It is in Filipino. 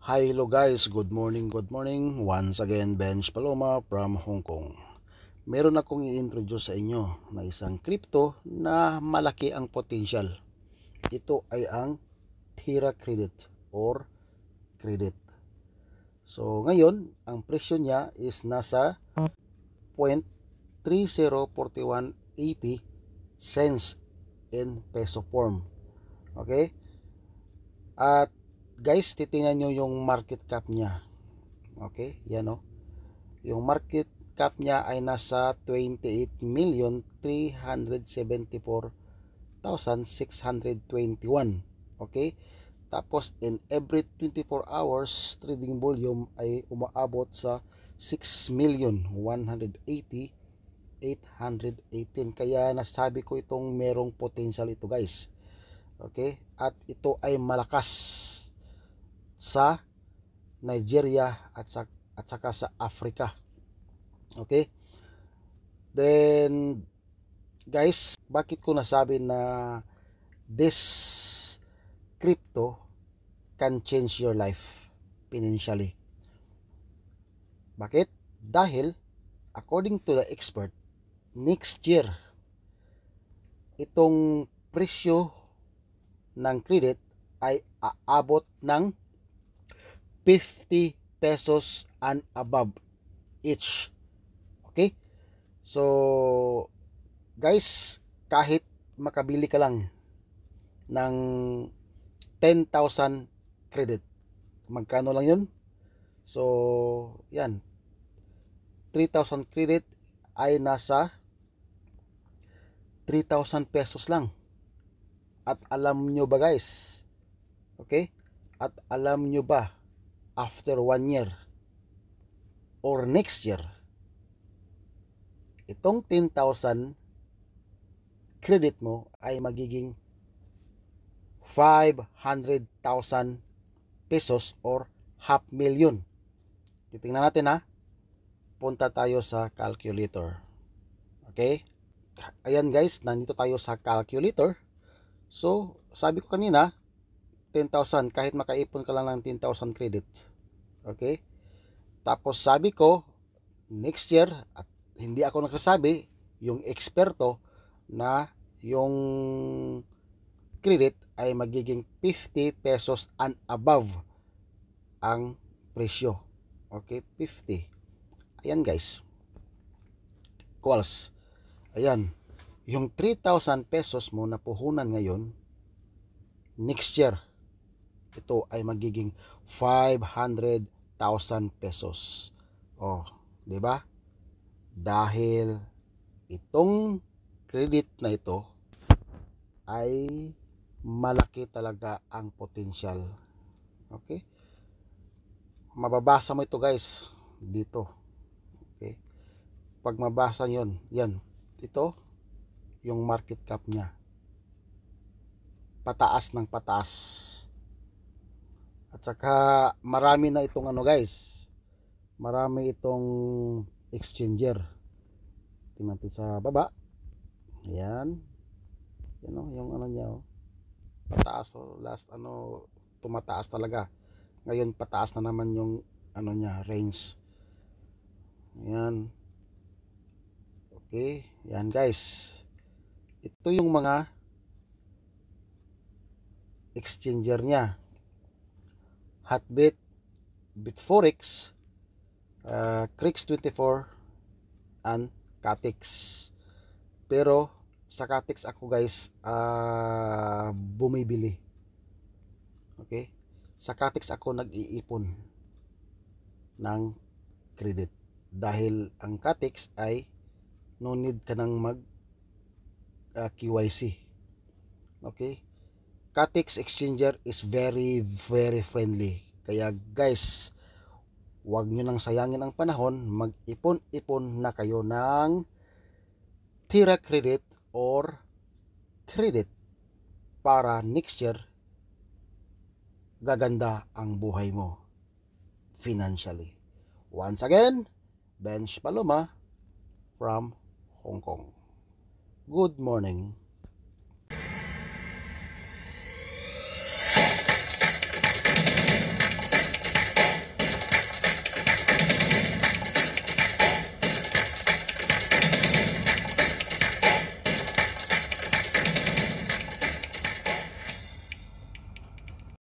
Hi, hello guys. Good morning, good morning. Once again, Benj Paloma from Hong Kong. Meron akong i-introduce sa inyo na isang crypto na malaki ang potential. Ito ay ang Tira Credit or Credit. So, ngayon, ang presyo niya is nasa 0.304180 cents in peso form. Okay? At guys titingnan nyo yung market cap nya okay yan o oh. yung market cap nya ay nasa 28 million 374,621 okay tapos in every 24 hours trading volume ay umaabot sa 6 million 180 kaya nasabi ko itong merong potential ito guys okay at ito ay malakas sa Nigeria at sa at saka sa Africa. Okay? Then guys, bakit ko nasabi na this crypto can change your life financially? Bakit? Dahil according to the expert, next year itong presyo ng credit ay aabot ng 50 pesos and above each. Okay? So, guys, kahit makabili ka lang ng 10,000 credit. Magkano lang yun? So, yan. 3,000 credit ay nasa 3,000 pesos lang. At alam nyo ba guys? Okay? At alam nyo ba after one year or next year itong 10,000 credit mo ay magiging 500,000 pesos or half million. Titingnan natin ha. Punta tayo sa calculator. Okay? Ayan guys, nandito tayo sa calculator. So, sabi ko kanina, 10,000 kahit makaipon ka lang ng 10,000 credits. Okay? Tapos sabi ko, next year, at hindi ako nagsasabi, yung eksperto na yung credit ay magiging 50 pesos and above ang presyo. Okay, 50. Ayan guys. Quals. Ayan. Yung 3,000 pesos mo na puhunan ngayon, next year, ito ay magiging 500,000 pesos. Oh, 'di ba? Dahil itong credit na ito ay malaki talaga ang potential. Okay? Mababasa mo ito, guys, dito. Okay? Pag mabasa 'yon, 'yan. Ito yung market cap niya. Pataas ng pataas. At saka marami na itong ano guys. Marami itong exchanger. Tingnan natin sa baba. Ayan. Yan o, oh, yung ano niya o. Oh. Pataas o, oh. last ano, tumataas talaga. Ngayon pataas na naman yung ano niya, range. Ayan. Okay, yan guys. Ito yung mga exchanger niya. Hotbit, Bitforex, uh, Crix24, and Katix. Pero sa Katix ako guys uh, bumibili. Okay? Sa Katix ako nag-iipon ng credit. Dahil ang Katix ay no need ka nang mag uh, ah, KYC. Okay? Catex exchanger is very very friendly. Kaya guys, huwag nyo nang sayangin ang panahon, mag-ipon-ipon na kayo ng tira credit or credit para next year gaganda ang buhay mo financially. Once again, Bench Paloma from Hong Kong. Good morning.